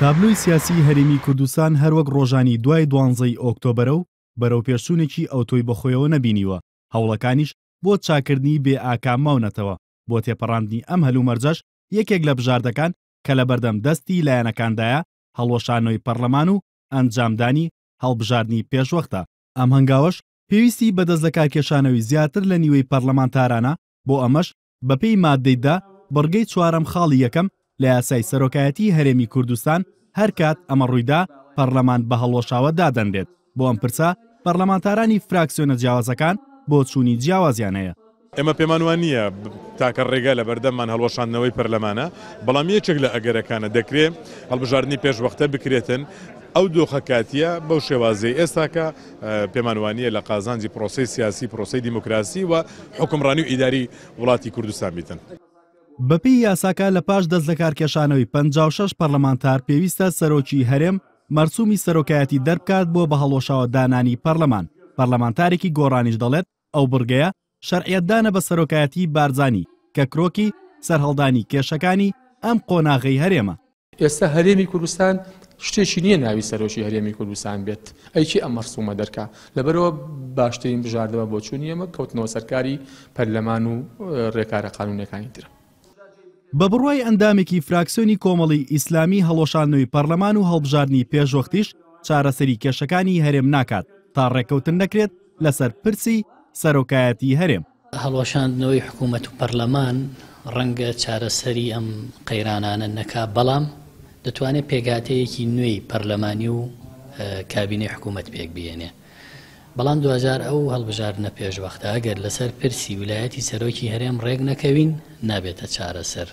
تابلوی سیاسی هەرمی کوردستان هەروەک ڕۆژانی دوای دوانزەی ئۆکتۆبرە و بەرەو پێشوونێکی ئەوتۆی بەخۆیەوە نەبینیوە هەوڵەکانیش بۆ چاکردنی بێ ئاکام ماونەتەوە بۆ تێپەڕاندنی ئەم هەلومەرجەش یەکێک لە بژاردەکان کە لە بەردەم دەستی لایەنەکاندایە هەڵۆشانەوەی پەرلەمان و ئەنجامدانی هەڵبژاردننی پێشوەختە ئەم هەنگاوش پێویستی بەدەست لە کارکێشانەوەی زیاتر لە نیوەی پەرلەمانتارانە بۆ ئەمەش بەپێی مادەیدا بڕگەی چوارەم خاڵی یەکەم لە یاسای سەرۆکایەتی هەرێمی کوردستان هەر کات ئەمە ڕوویدا پەرلەمان بە هەڵۆشاوە دادەنرێت بۆ ئەم پرسا پەرلەمانتارانی فراکسیۆنە جیاوازەکان بۆ چوونی جیاوازیان هەیە ئێمە پەیمانوان نییە تاکە ڕێگا لە بەردەممان هەڵۆشانەوەی پەرلەمانە بەڵام یەکێک لە ئەگەرەکانە دەکرێت هەڵبژاردننی پێشوەختە بکرێتن ئەو دۆخەکاتیە بەو شێوازەی ئێستاکە پێمانوانیە لە قازانجی پرۆسی سیاسی پرۆسی دیموکراسی و حکمڕانی و ئیداری وڵاتی کوردستان بیتن. بەپی یاساکە لە پاش دەست لە کارکێشانەوەی 56 پەرلەمانتار پێویستە سەرۆکی هەرێم مەرسومی سەرۆکایەتی دەربکات بۆ بە هەڵۆشاوە دانانی پەرلەمان پەرلەمانتارێکی گۆڕانیش دەڵێت ئەو بڕگەیە شەرعەتدانە بە سەرۆکایەتی بارزانانی کە کرۆکی سەرهەڵدانی کێشەکانی ئەم قۆناغی هەرێمە ئێستا هەرێمی کوردستان شتێکی نییە ناوی سەرۆکی هەرێمی کوردستان بێت ئەیکی ئەمەرسومە دەرکا لەبەرەوە باشترین بژاردەوە بۆ چوونیەمە کەوتنەوە سەرکاری پەرلەمان و ڕێکارە قانونەکانی ترە بە بڕوای ئەندامێکی فراکسیۆنی کۆمەڵی ئیسلامی هەڵۆشانەوەی پەرلەمان و هەڵبژاردننی پێشوەختیش چارەسەری کێشەکانی هەرێم ناکات تا ڕێکەوتن نەکرێت لەسەر پرسی سەرۆکایەتی هەرێم هەڵۆشاندنەوەی حکوومەت و پەرلەمان ڕەنگە چارەسەری ئەم قەیرانانە نەکا بەڵام دەتوانێت پێگاتەیەکی نوێی پەرلەمانی و کابینەی حکوومەت پێک بێنێ بەڵام دوجار ئەو هەڵبژاردنە پێشوەختە ئەگەر لەسەر پرسی ویلایەتی سەرۆکی هەرێم ڕێک نەکەوین نابێتە چارەسەر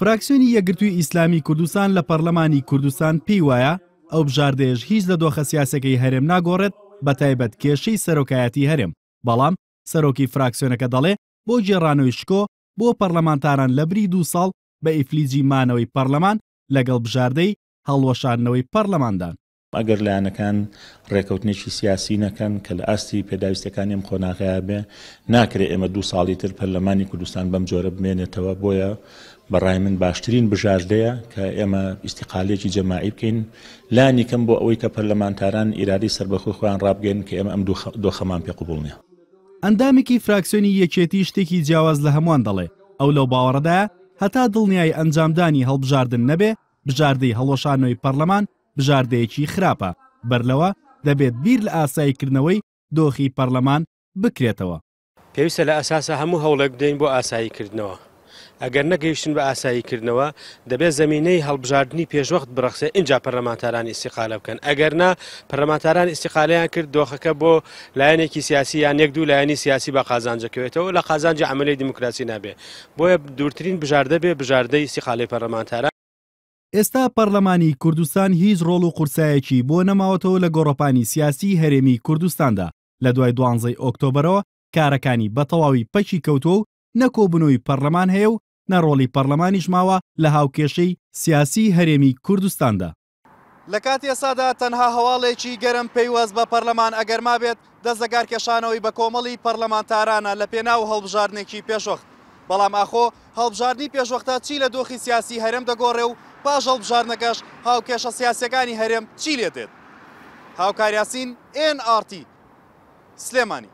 فراکسیۆنی یەگرتووی ئیسلامی کوردستان لە پەرلەمانی کوردستان پێی وایە ئەو بژاردێژ هیچ لە دۆخە سیاسەکەی هەرێم ناگۆڕێت بە تایبەت کێشەی سەرۆکایەتی هەرێم بەڵام سەرۆکی فراکسیۆنەکە دەڵێ بۆ جێڕانەوەی شکۆ بۆ پەرلەمانتاران لە بری دو ساڵ بە ئیفلیجی مانەوەی پەرلەمان لەگەڵ بژاردەی هەڵوەشارنەوەی پەرلەماندان ئەگەر لایەنەکان ڕێکەوتنێکی سیاسی نەکەن کە لە ئاستی پێداویستەکانی ئەم خۆناغەیە بێ ناکرێت ئێمە دوو ساڵی تر پەرلەمانی کوردستان بەم جۆرە بمێنێتەوە بۆیە بەڕای من باشترین بژاردەیە کە ئێمە ئیسیقالێکی جەماعی بکەین لانی کەم بۆ ئەوەی کە پەرلەمانتاران ئیرادی سربەخۆ خۆیان ڕابگەن کە ئێمە ئەم دۆخەمان پێ قوبول نیە. ئەندامێکی فراکسیۆنی یەکێتی شتێکی جیاواز لە هەمووان دەڵێ ئەو لەو باوەڕدایە هەتا دڵنیای ئەنجامدانی هەڵبژاردن نەبێ بژاردەی هەڵۆشانەوەی پەرلەمان بژاردەیەکی خراپە بەرلەوە دەبێت بیر لە ئاساییکردنەوەی دۆخی پەرلەمان بکرێتەوە پێویستە لە ئەساسە هەموو هەوڵێک بدەین بۆ ئاساییکردنەوە ئەگەر نەگەیشتن بە ئاساییکردنەوە دەبێت زمینەی هەڵبژاردننی پێشوەخت بڕخسە اینجا پەرلەمانتاران ئیسیقالە بکەن ئەگەرنا پەرلەمانتاران ئیسیقالیان کرد دۆخەکە بۆ لایەنێکی سیاسی یان یەک دوو لایەنی سیاسی بە قازانجەکەوێتەوە لە قازانجی عملی دیموکراسی نابێ بۆیە دوورترین بژاردە بێ بژاردەی سیخالی پەرلەمانتاران ئێستا پەرلەمانی کوردستان هیچ ڕۆڵ و قورسایەکی بۆ نەماوەتەوە لە گۆڕپانی سیاسی هەرێمی کوردستاندا لە دوای دوانزەی ئۆکتۆبرەوە کارەکانی بە تەواوی پەچی کەوتۆ و نەکۆبنەوەی پەرلەمان هەیە و نەڕۆڵی پەرلەمانیش ماوە لە هاوکێشەی سیاسی هەرێمی کوردستاندا. لە کاتی ئێسادا تەنها هەواڵێکی گەرم پەیوەست بە پەرلەمان ئەگەرما بێت دەستەگار کێشانەوەی بە کۆمەڵی پەرلەمانتارانە لە پێناو هەڵبژاردنێکی پێشوەخت بەڵام ئاخۆ هەڵبژاردنی پێشوەختە چی لە دۆخی سیاسی هەرم دەگۆڕێ و پاش هەڵبژارنەکەش هاوکێشە سیاسەکانی هەرێم چی لێ دێت هاوکاریاسین NRT سلێمانی